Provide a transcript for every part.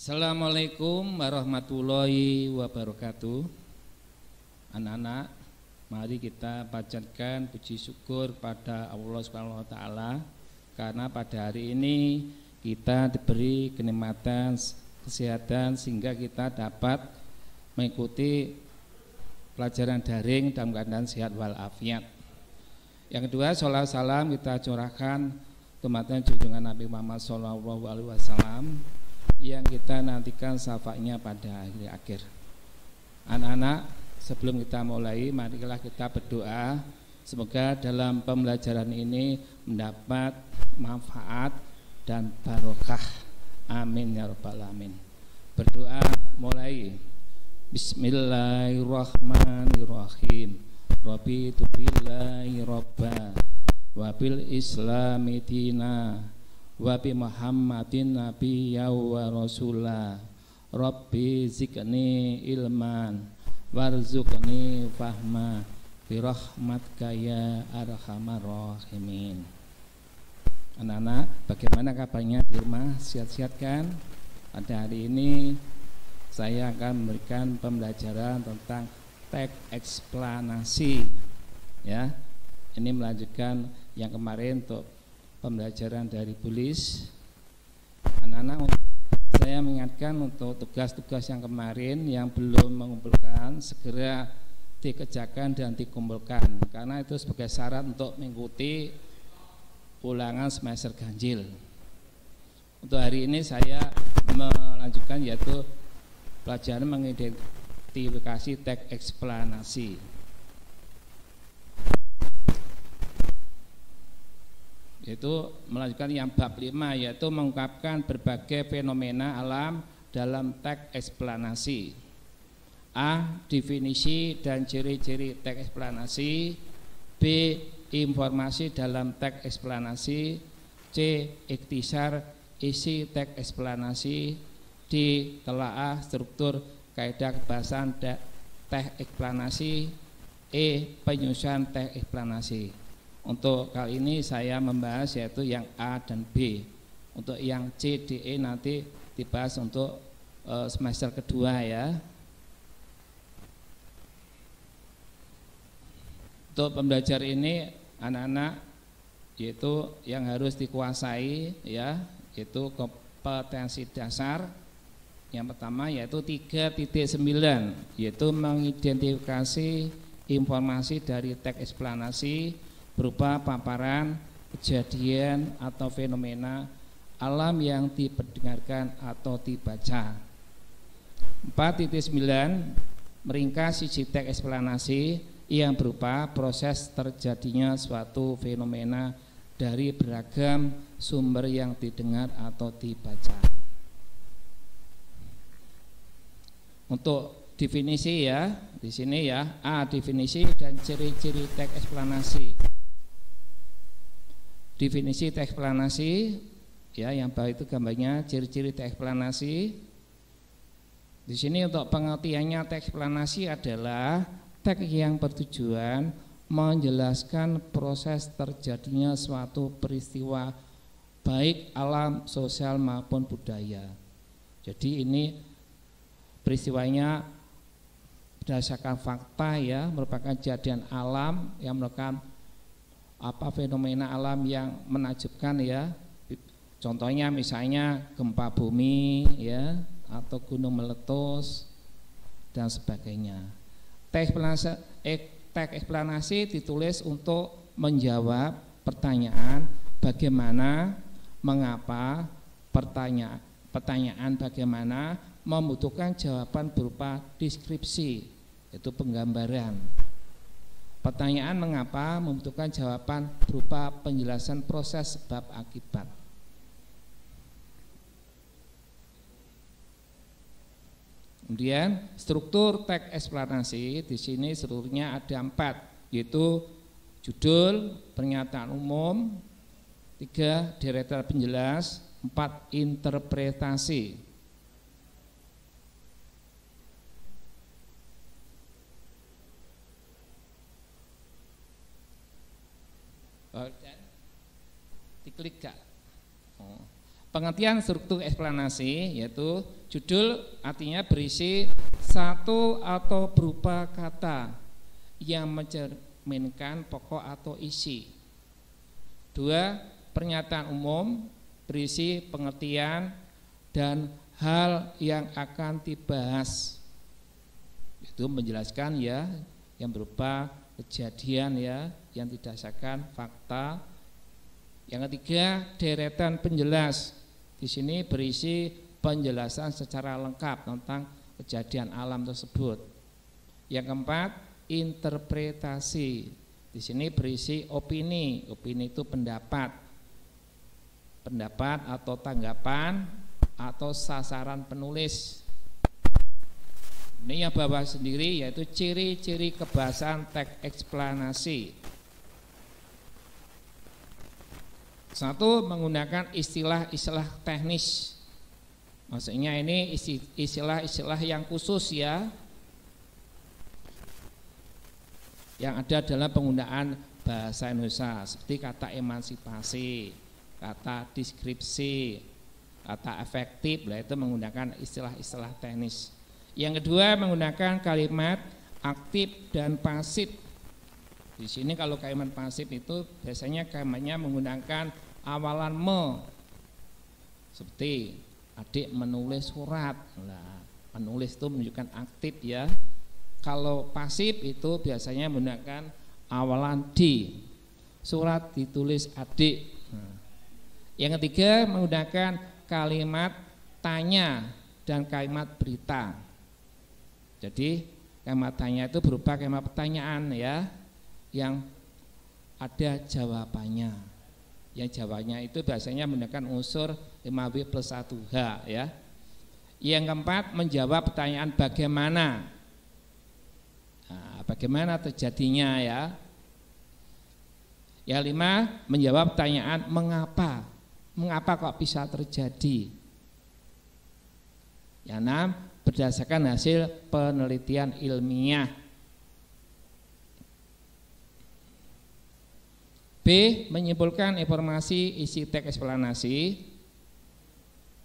Assalamualaikum warahmatullahi wabarakatuh Anak-anak Mari kita panjatkan puji syukur pada Allah Subhanahu taala karena pada hari ini kita diberi kenikmatan kesehatan sehingga kita dapat mengikuti pelajaran daring dalam keadaan sehat walafiat. Yang kedua, sholat salam kita curahkan kematian junjungan Nabi Muhammad Shallallahu Alaihi Wasallam yang kita nantikan syafaatnya pada akhir-akhir. Anak-anak, sebelum kita mulai, marilah kita berdoa semoga dalam pembelajaran ini mendapat manfaat dan barokah. Amin ya rabbal alamin. Berdoa mulai. Bismillahirrahmanirrahim. Rabbi tubillahi robba wabil islami wa bi Muhammadin nabiyya wa rasula rabbi zikni ilman warzuqni fahma bi rahmatka ya arhamar rahimin anak-anak bagaimana kabarnya di rumah sehat-sehat kan pada hari ini saya akan memberikan pembelajaran tentang teks eksplanasi ya ini melanjutkan yang kemarin untuk pembelajaran dari Bulis. Anak-anak saya mengingatkan untuk tugas-tugas yang kemarin yang belum mengumpulkan segera dikerjakan dan dikumpulkan karena itu sebagai syarat untuk mengikuti ulangan semester ganjil. Untuk hari ini saya melanjutkan yaitu pelajaran mengidentifikasi teks eksplanasi. yaitu melanjutkan yang bab lima yaitu mengungkapkan berbagai fenomena alam dalam teks eksplanasi. A. Definisi dan ciri-ciri teks eksplanasi B. Informasi dalam teks eksplanasi C. Iktisar isi teks eksplanasi D. Telaah struktur kaidah kebahasan teks eksplanasi E. Penyusunan teks eksplanasi untuk kali ini saya membahas yaitu yang A dan B. Untuk yang C, D, E nanti dibahas untuk eh, semester kedua ya. Untuk pembelajar ini anak-anak yaitu yang harus dikuasai ya, yaitu kompetensi dasar yang pertama yaitu 3.9 yaitu mengidentifikasi informasi dari teks eksplanasi berupa paparan, kejadian atau fenomena alam yang diperdengarkan atau dibaca. 4.9 meringkas sisi teks eksplanasi yang berupa proses terjadinya suatu fenomena dari beragam sumber yang didengar atau dibaca. Untuk definisi ya, di sini ya, A definisi dan ciri-ciri teks eksplanasi definisi teks planasi ya yang bawah itu gambarnya ciri-ciri teks planasi di sini untuk pengertiannya teks planasi adalah teks yang bertujuan menjelaskan proses terjadinya suatu peristiwa baik alam, sosial maupun budaya. Jadi ini peristiwanya berdasarkan fakta ya, merupakan kejadian alam yang merupakan apa fenomena alam yang menakjubkan ya contohnya misalnya gempa bumi ya atau gunung meletus dan sebagainya teks eksplanasi, teks eksplanasi ditulis untuk menjawab pertanyaan bagaimana mengapa pertanyaan pertanyaan bagaimana membutuhkan jawaban berupa deskripsi itu penggambaran Pertanyaan mengapa membutuhkan jawaban berupa penjelasan proses sebab akibat. Kemudian struktur teks eksplanasi di sini seluruhnya ada empat, yaitu judul, pernyataan umum, tiga deretan penjelas, empat interpretasi. klik gak. Oh. Pengertian struktur eksplanasi yaitu judul artinya berisi satu atau berupa kata yang mencerminkan pokok atau isi. Dua, pernyataan umum berisi pengertian dan hal yang akan dibahas. Itu menjelaskan ya yang berupa kejadian ya yang didasarkan fakta yang ketiga, deretan penjelas. Di sini berisi penjelasan secara lengkap tentang kejadian alam tersebut. Yang keempat, interpretasi. Di sini berisi opini. Opini itu pendapat. Pendapat atau tanggapan atau sasaran penulis. Ini yang bawah sendiri yaitu ciri-ciri kebahasaan teks eksplanasi Satu menggunakan istilah-istilah teknis. Maksudnya ini istilah-istilah yang khusus ya yang ada dalam penggunaan bahasa Indonesia seperti kata emansipasi, kata deskripsi, kata efektif lah itu menggunakan istilah-istilah teknis. Yang kedua menggunakan kalimat aktif dan pasif. Di sini kalau kalimat pasif itu biasanya kalimatnya menggunakan awalan me seperti adik menulis surat nah, menulis itu menunjukkan aktif ya kalau pasif itu biasanya menggunakan awalan di surat ditulis adik nah. yang ketiga menggunakan kalimat tanya dan kalimat berita jadi kalimat tanya itu berupa kalimat pertanyaan ya yang ada jawabannya yang jawabnya itu biasanya menggunakan unsur 5W plus 1H ya. Yang keempat menjawab pertanyaan bagaimana nah, Bagaimana terjadinya ya Yang lima menjawab pertanyaan mengapa Mengapa kok bisa terjadi Yang enam berdasarkan hasil penelitian ilmiah Menyimpulkan informasi isi teks eksplanasi.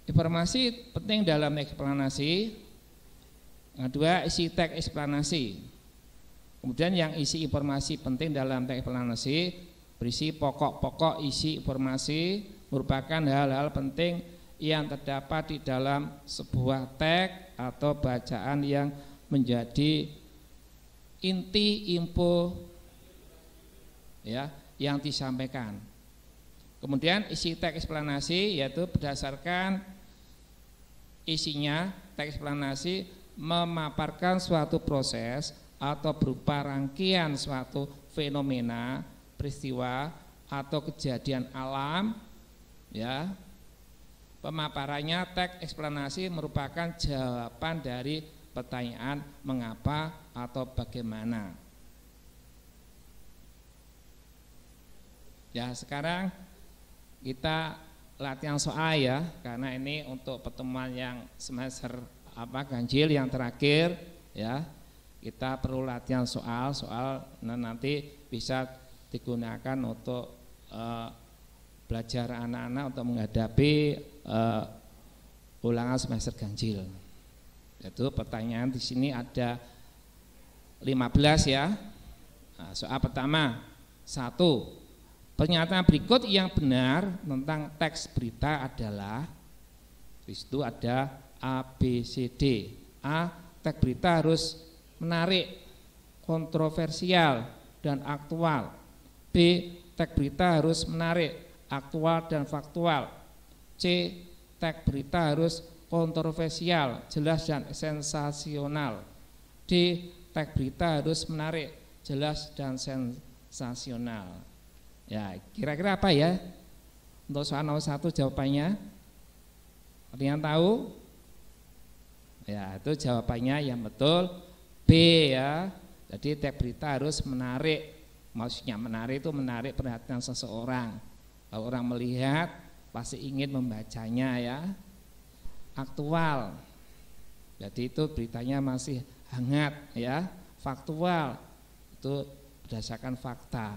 Informasi penting dalam eksplanasi. Yang kedua, isi teks eksplanasi. Kemudian yang isi informasi penting dalam teks eksplanasi berisi pokok-pokok isi informasi merupakan hal-hal penting yang terdapat di dalam sebuah teks atau bacaan yang menjadi inti info ya yang disampaikan. Kemudian isi teks eksplanasi yaitu berdasarkan isinya teks eksplanasi memaparkan suatu proses atau berupa rangkaian suatu fenomena, peristiwa atau kejadian alam ya. Pemaparannya teks eksplanasi merupakan jawaban dari pertanyaan mengapa atau bagaimana. Ya, sekarang kita latihan soal ya, karena ini untuk pertemuan yang semester apa ganjil yang terakhir ya. Kita perlu latihan soal, soal nanti bisa digunakan untuk uh, belajar anak-anak untuk menghadapi uh, ulangan semester ganjil. Itu pertanyaan di sini ada 15 ya. Nah, soal pertama, satu Pernyataan berikut yang benar tentang teks berita adalah di situ ada A, B, C, D. A, teks berita harus menarik, kontroversial, dan aktual. B, teks berita harus menarik, aktual, dan faktual. C, teks berita harus kontroversial, jelas, dan sensasional. D, teks berita harus menarik, jelas, dan sensasional. Ya, kira-kira apa ya? Untuk soal satu jawabannya? Ada yang tahu? Ya, itu jawabannya yang betul B ya. Jadi teks berita harus menarik. Maksudnya menarik itu menarik perhatian seseorang. Kalau orang melihat pasti ingin membacanya ya. Aktual. Jadi itu beritanya masih hangat ya, faktual. Itu berdasarkan fakta.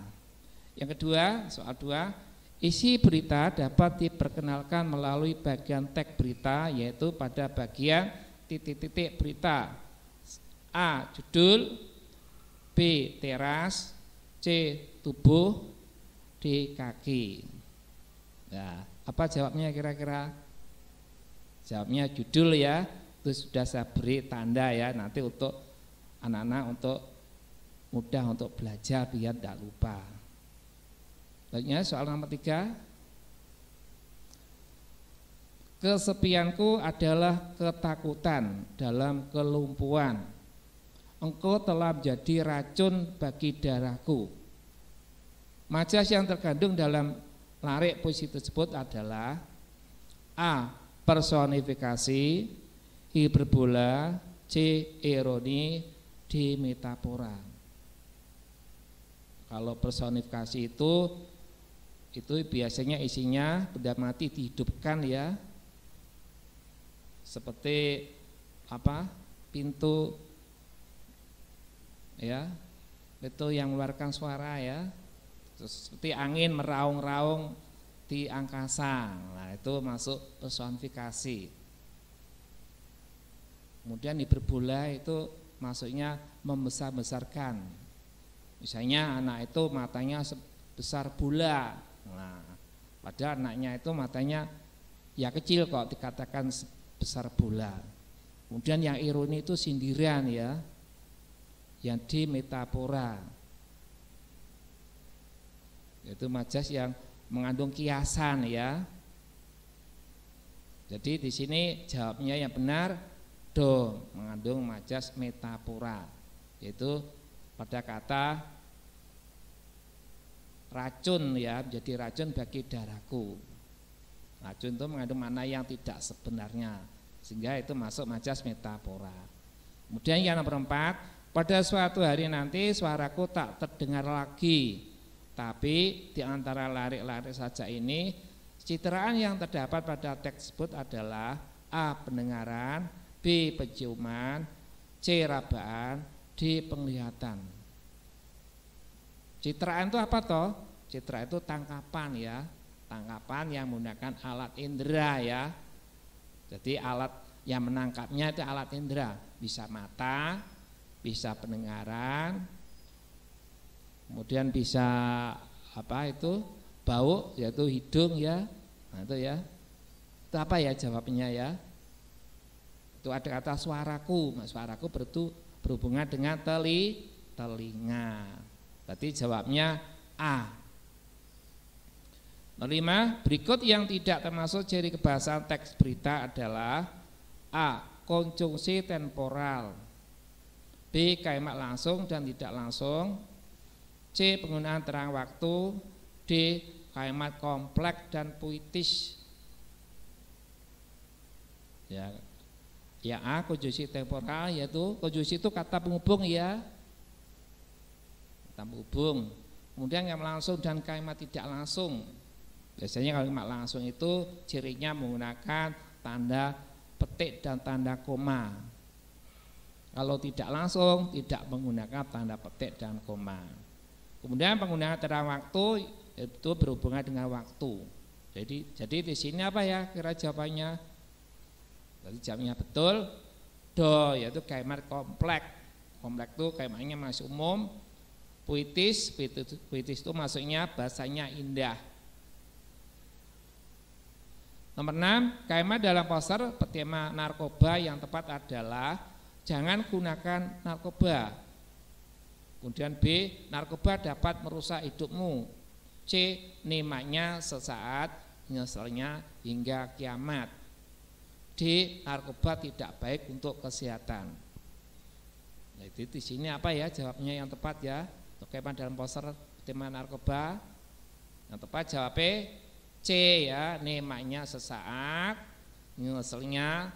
Yang kedua, soal dua, isi berita dapat diperkenalkan melalui bagian tag berita yaitu pada bagian titik-titik berita. A. Judul B. Teras C. Tubuh D. Kaki Nah, apa jawabnya kira-kira? Jawabnya judul ya, itu sudah saya beri tanda ya nanti untuk anak-anak untuk mudah untuk belajar biar tidak lupa. Selanjutnya soal nomor tiga. Kesepianku adalah ketakutan dalam kelumpuhan. Engkau telah menjadi racun bagi darahku. Majas yang terkandung dalam larik puisi tersebut adalah A. Personifikasi Hiperbola C. Ironi D. Metapora Kalau personifikasi itu itu biasanya isinya benda mati dihidupkan ya seperti apa pintu ya itu yang mengeluarkan suara ya Terus, seperti angin meraung-raung di angkasa nah itu masuk personifikasi kemudian hiperbola itu masuknya membesar-besarkan misalnya anak itu matanya besar bola Nah, padahal anaknya itu matanya ya kecil kok dikatakan besar bola. Kemudian yang ironi itu sindiran ya, yang di metafora. Yaitu majas yang mengandung kiasan ya. Jadi di sini jawabnya yang benar do mengandung majas metafora. yaitu pada kata racun ya menjadi racun bagi darahku racun itu mengandung mana yang tidak sebenarnya sehingga itu masuk majas metafora. kemudian yang nomor empat pada suatu hari nanti suaraku tak terdengar lagi tapi di antara lari-lari saja ini citraan yang terdapat pada teks tersebut adalah A. Pendengaran B. Penciuman C. Rabaan D. Penglihatan Citraan itu apa toh? Citra itu tangkapan ya, tangkapan yang menggunakan alat indera ya. Jadi alat yang menangkapnya itu alat indera, bisa mata, bisa pendengaran, kemudian bisa apa itu bau yaitu hidung ya, nah, itu ya. Itu apa ya jawabnya ya? Itu ada kata suaraku, nah, suaraku berhubungan dengan teli telinga. Berarti jawabnya A. Kelima, berikut yang tidak termasuk ciri kebahasaan teks berita adalah A. Konjungsi temporal B. Kalimat langsung dan tidak langsung C. Penggunaan terang waktu D. Kalimat kompleks dan puitis Ya, ya A. Konjungsi temporal yaitu konjungsi itu kata penghubung ya tamu hubung kemudian yang langsung dan kalimat tidak langsung biasanya kalau kalimat langsung itu cirinya menggunakan tanda petik dan tanda koma kalau tidak langsung tidak menggunakan tanda petik dan koma kemudian penggunaan terang waktu itu berhubungan dengan waktu jadi jadi di sini apa ya kira jawabannya jadi jawabnya betul do yaitu kalimat kompleks komplek itu kalimatnya masih umum puitis, puitis, itu maksudnya bahasanya indah. Nomor enam, KMA dalam poster tema narkoba yang tepat adalah jangan gunakan narkoba. Kemudian B, narkoba dapat merusak hidupmu. C, nikmatnya sesaat, nyeselnya hingga kiamat. D, narkoba tidak baik untuk kesehatan. Nah, itu di sini apa ya jawabnya yang tepat ya? Kepan dalam poster tema narkoba yang tepat jawabnya C ya nemanya sesaat nyeselnya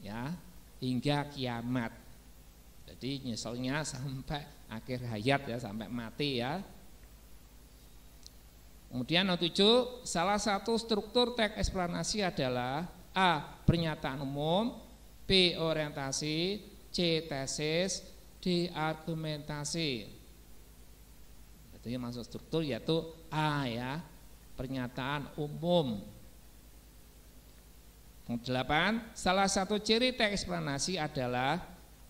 ya hingga kiamat jadi nyeselnya sampai akhir hayat ya sampai mati ya kemudian nomor tujuh salah satu struktur teks eksplanasi adalah A pernyataan umum P orientasi C tesis D argumentasi jadi masuk struktur yaitu A ya, pernyataan umum. Delapan, salah satu ciri teks eksplanasi adalah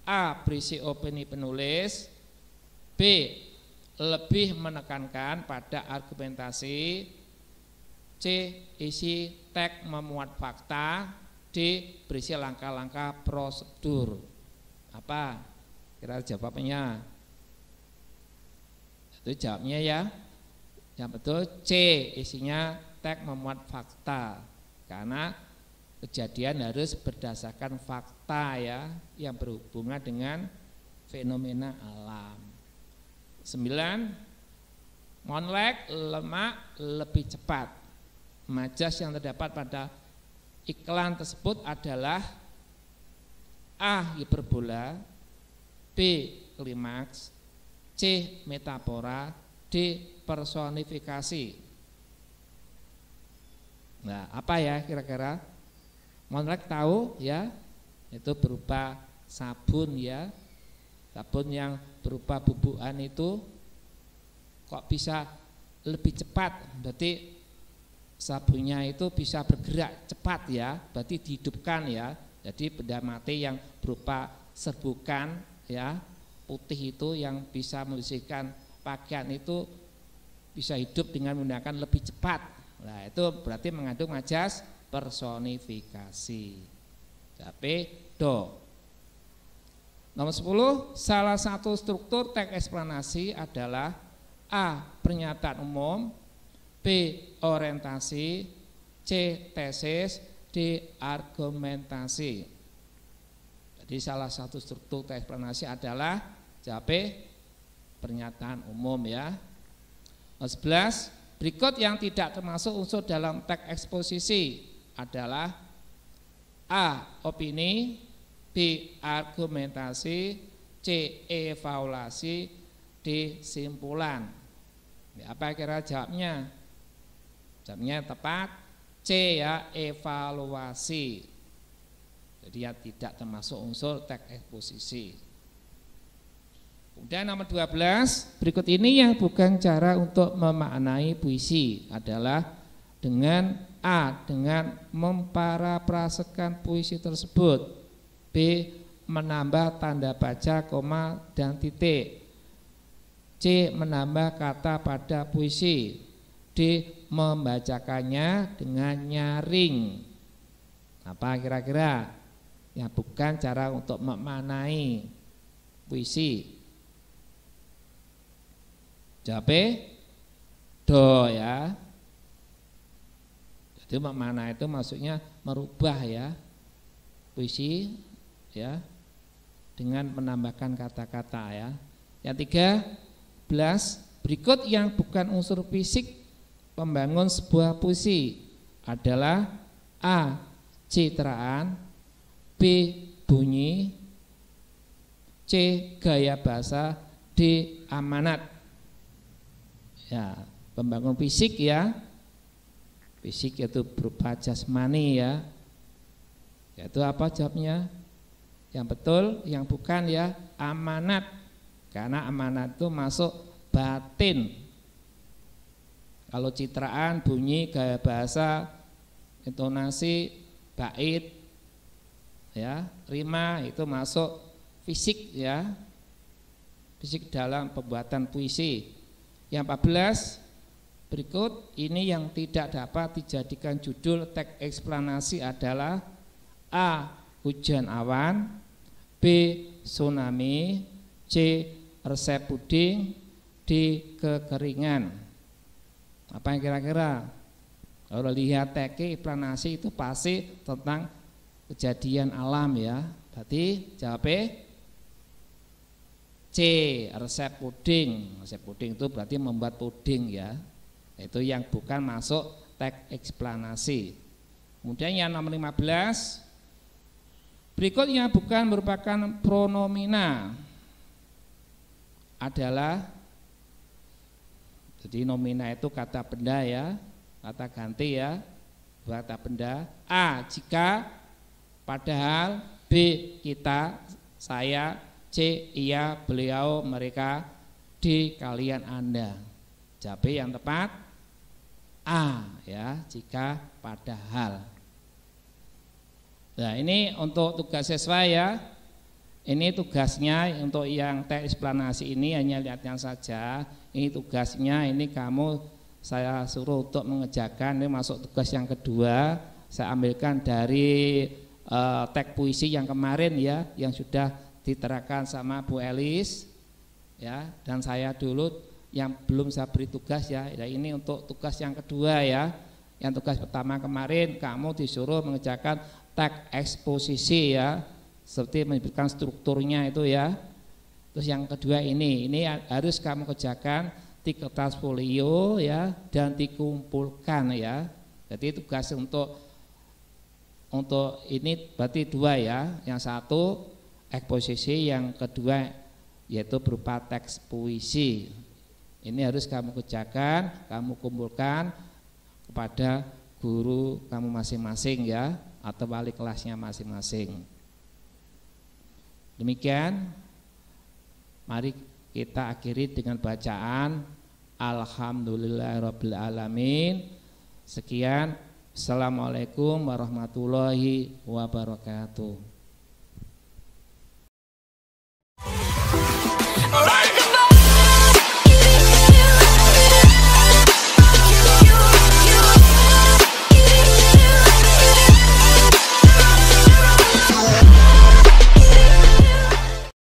A. Berisi opini penulis B. Lebih menekankan pada argumentasi C. Isi teks memuat fakta D. Berisi langkah-langkah prosedur Apa? Kira jawabannya itu jawabnya ya. Yang betul C isinya tag memuat fakta. Karena kejadian harus berdasarkan fakta ya yang berhubungan dengan fenomena alam. 9 Monlek lemak lebih cepat. Majas yang terdapat pada iklan tersebut adalah A. Hiperbola B. Klimaks metafora, Metapora D. Personifikasi Nah apa ya kira-kira Monrek tahu ya Itu berupa sabun ya Sabun yang berupa bubuan itu Kok bisa lebih cepat Berarti sabunnya itu bisa bergerak cepat ya, berarti dihidupkan ya. Jadi benda mati yang berupa serbukan ya, putih itu yang bisa membersihkan pakaian itu bisa hidup dengan menggunakan lebih cepat. Nah, itu berarti mengandung majas personifikasi. Tapi do. Nomor 10, salah satu struktur teks eksplanasi adalah A. Pernyataan umum B. Orientasi C. Tesis D. Argumentasi Jadi salah satu struktur teks eksplanasi adalah capek pernyataan umum ya. 11. Berikut yang tidak termasuk unsur dalam teks eksposisi adalah A. Opini B. Argumentasi C. Evaluasi D. Simpulan ya, Apa kira jawabnya? Jawabnya tepat C ya evaluasi Jadi ya tidak termasuk unsur teks eksposisi Kemudian nomor 12, berikut ini yang bukan cara untuk memaknai puisi adalah dengan A. Dengan memparaprasekan puisi tersebut B. Menambah tanda baca, koma, dan titik C. Menambah kata pada puisi D. Membacakannya dengan nyaring Apa kira-kira? yang bukan cara untuk memanai puisi Jape do ya. Jadi mana itu maksudnya merubah ya puisi ya dengan menambahkan kata-kata ya. Yang tiga belas berikut yang bukan unsur fisik pembangun sebuah puisi adalah a citraan, b bunyi, c gaya bahasa, d amanat ya pembangun fisik ya fisik yaitu berupa jasmani ya yaitu apa jawabnya yang betul yang bukan ya amanat karena amanat itu masuk batin kalau citraan bunyi gaya bahasa intonasi bait ya rima itu masuk fisik ya fisik dalam pembuatan puisi yang 14 berikut ini yang tidak dapat dijadikan judul teks eksplanasi adalah A. Hujan awan B. Tsunami C. Resep puding D. Kekeringan Apa yang kira-kira? Kalau lihat teks eksplanasi itu pasti tentang kejadian alam ya Berarti jawabnya C. Resep puding. Resep puding itu berarti membuat puding ya. Itu yang bukan masuk teks eksplanasi. Kemudian yang nomor 15 Berikutnya bukan merupakan pronomina adalah jadi nomina itu kata benda ya, kata ganti ya, kata benda. A jika padahal B kita saya C. Ia, beliau, mereka D. Kalian, Anda Jadi yang tepat A. ya Jika padahal Nah ini untuk tugas siswa ya Ini tugasnya untuk yang teks eksplanasi ini hanya lihat yang saja Ini tugasnya ini kamu saya suruh untuk mengejakan Ini masuk tugas yang kedua Saya ambilkan dari uh, teks puisi yang kemarin ya Yang sudah diterakan sama Bu Elis ya dan saya dulu yang belum saya beri tugas ya. ya ini untuk tugas yang kedua ya. Yang tugas pertama kemarin kamu disuruh mengerjakan tag eksposisi ya seperti menyebutkan strukturnya itu ya. Terus yang kedua ini, ini harus kamu kerjakan di kertas folio ya dan dikumpulkan ya. Jadi tugas untuk untuk ini berarti dua ya. Yang satu eksposisi yang kedua yaitu berupa teks puisi ini harus kamu kerjakan kamu kumpulkan kepada guru kamu masing-masing ya atau balik kelasnya masing-masing demikian mari kita akhiri dengan bacaan Alhamdulillahirabbil alamin. Sekian. Assalamualaikum warahmatullahi wabarakatuh.